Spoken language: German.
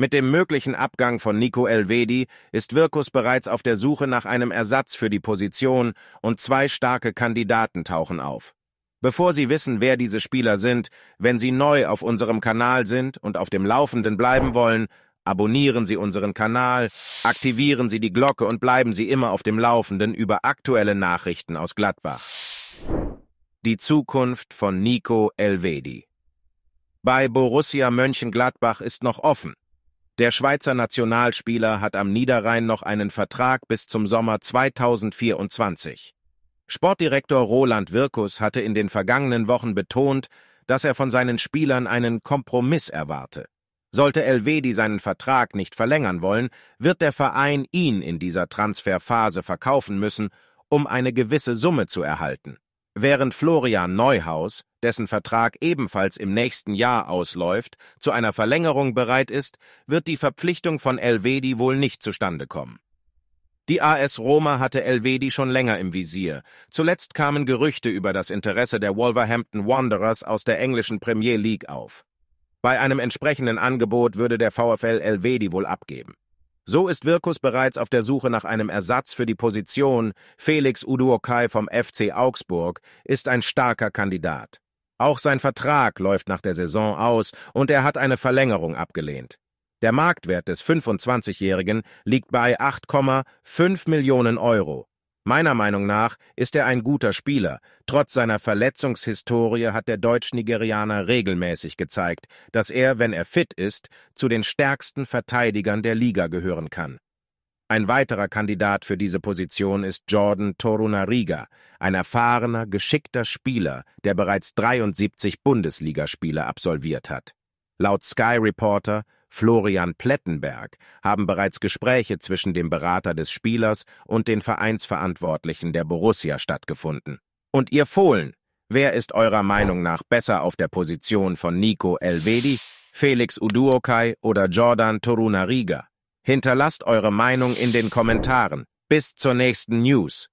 Mit dem möglichen Abgang von Nico Elvedi ist Wirkus bereits auf der Suche nach einem Ersatz für die Position und zwei starke Kandidaten tauchen auf. Bevor Sie wissen, wer diese Spieler sind, wenn Sie neu auf unserem Kanal sind und auf dem Laufenden bleiben wollen, abonnieren Sie unseren Kanal, aktivieren Sie die Glocke und bleiben Sie immer auf dem Laufenden über aktuelle Nachrichten aus Gladbach. Die Zukunft von Nico Elvedi. Bei Borussia Mönchengladbach ist noch offen. Der Schweizer Nationalspieler hat am Niederrhein noch einen Vertrag bis zum Sommer 2024. Sportdirektor Roland Wirkus hatte in den vergangenen Wochen betont, dass er von seinen Spielern einen Kompromiss erwarte. Sollte Elvedi seinen Vertrag nicht verlängern wollen, wird der Verein ihn in dieser Transferphase verkaufen müssen, um eine gewisse Summe zu erhalten während Florian Neuhaus, dessen Vertrag ebenfalls im nächsten Jahr ausläuft, zu einer Verlängerung bereit ist, wird die Verpflichtung von Elvedi wohl nicht zustande kommen. Die AS Roma hatte Elvedi schon länger im Visier. Zuletzt kamen Gerüchte über das Interesse der Wolverhampton Wanderers aus der englischen Premier League auf. Bei einem entsprechenden Angebot würde der VfL Elvedi wohl abgeben. So ist Wirkus bereits auf der Suche nach einem Ersatz für die Position. Felix Uduokai vom FC Augsburg ist ein starker Kandidat. Auch sein Vertrag läuft nach der Saison aus und er hat eine Verlängerung abgelehnt. Der Marktwert des 25-Jährigen liegt bei 8,5 Millionen Euro. Meiner Meinung nach ist er ein guter Spieler. Trotz seiner Verletzungshistorie hat der Deutsch-Nigerianer regelmäßig gezeigt, dass er, wenn er fit ist, zu den stärksten Verteidigern der Liga gehören kann. Ein weiterer Kandidat für diese Position ist Jordan Torunariga, ein erfahrener, geschickter Spieler, der bereits 73 Bundesligaspiele absolviert hat. Laut Sky Reporter Florian Plettenberg, haben bereits Gespräche zwischen dem Berater des Spielers und den Vereinsverantwortlichen der Borussia stattgefunden. Und ihr Fohlen, wer ist eurer Meinung nach besser auf der Position von Nico Elvedi, Felix Uduokai oder Jordan Torunariga? Hinterlasst eure Meinung in den Kommentaren. Bis zur nächsten News.